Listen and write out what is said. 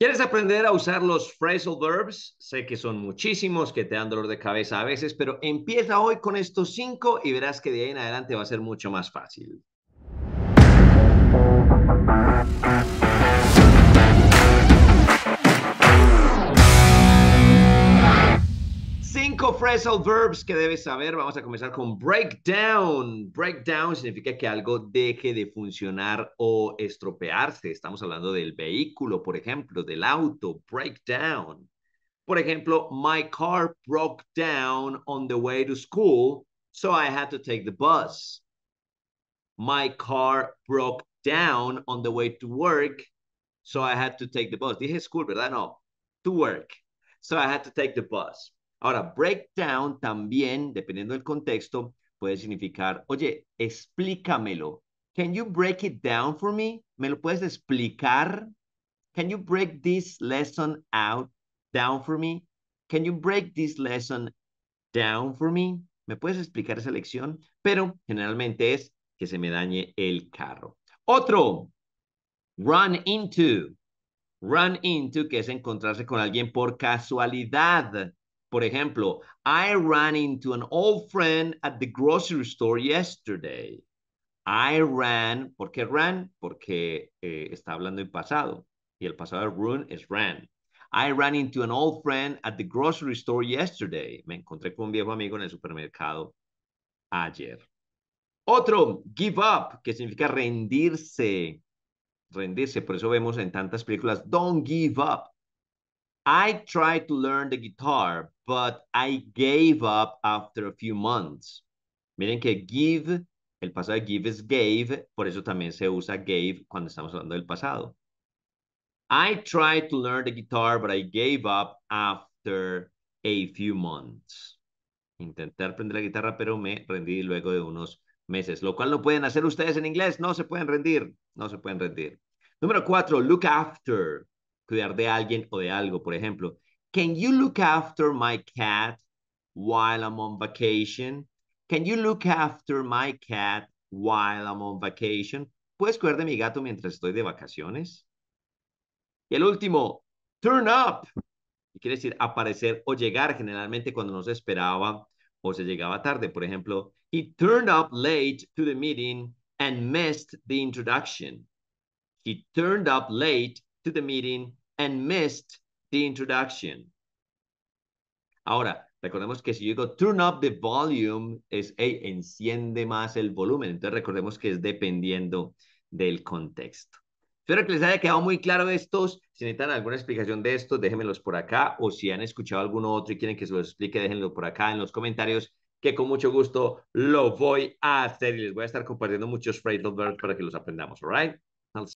¿Quieres aprender a usar los phrasal verbs? Sé que son muchísimos, que te dan dolor de cabeza a veces, pero empieza hoy con estos cinco y verás que de ahí en adelante va a ser mucho más fácil. Cinco verbs que debes saber. Vamos a comenzar con breakdown. Breakdown significa que algo deje de funcionar o estropearse. Estamos hablando del vehículo, por ejemplo, del auto. Breakdown. Por ejemplo, my car broke down on the way to school, so I had to take the bus. My car broke down on the way to work, so I had to take the bus. Dije school, ¿verdad? No, to work. So I had to take the bus. Ahora, breakdown también, dependiendo del contexto, puede significar, oye, explícamelo. Can you break it down for me? ¿Me lo puedes explicar? Can you break this lesson out down for me? Can you break this lesson down for me? ¿Me puedes explicar esa lección? Pero generalmente es que se me dañe el carro. Otro, run into. Run into, que es encontrarse con alguien por casualidad. Por ejemplo, I ran into an old friend at the grocery store yesterday. I ran, ¿por qué ran? Porque eh, está hablando en pasado y el pasado de run es ran. I ran into an old friend at the grocery store yesterday. Me encontré con un viejo amigo en el supermercado ayer. Otro, give up, que significa rendirse. Rendirse, por eso vemos en tantas películas, don't give up. I tried to learn the guitar, but I gave up after a few months. Miren que give, el pasado de give es gave, por eso también se usa gave cuando estamos hablando del pasado. I tried to learn the guitar, but I gave up after a few months. Intentar aprender la guitarra, pero me rendí luego de unos meses, lo cual no pueden hacer ustedes en inglés, no se pueden rendir, no se pueden rendir. Número cuatro, look after cuidar de alguien o de algo, por ejemplo. Can you look after my cat while I'm on vacation? Can you look after my cat while I'm on vacation? ¿Puedes cuidar de mi gato mientras estoy de vacaciones? Y el último, turn up. Y quiere decir aparecer o llegar generalmente cuando no se esperaba o se llegaba tarde. Por ejemplo, he turned up late to the meeting and missed the introduction. He turned up late to the meeting and missed the introduction. Ahora, recordemos que si yo digo turn up the volume, es enciende más el volumen. Entonces recordemos que es dependiendo del contexto. Espero que les haya quedado muy claro estos. Si necesitan alguna explicación de esto, déjenmelos por acá. O si han escuchado alguno otro y quieren que se lo explique, déjenlo por acá en los comentarios, que con mucho gusto lo voy a hacer y les voy a estar compartiendo muchos phrasal verbs para que los aprendamos. All right?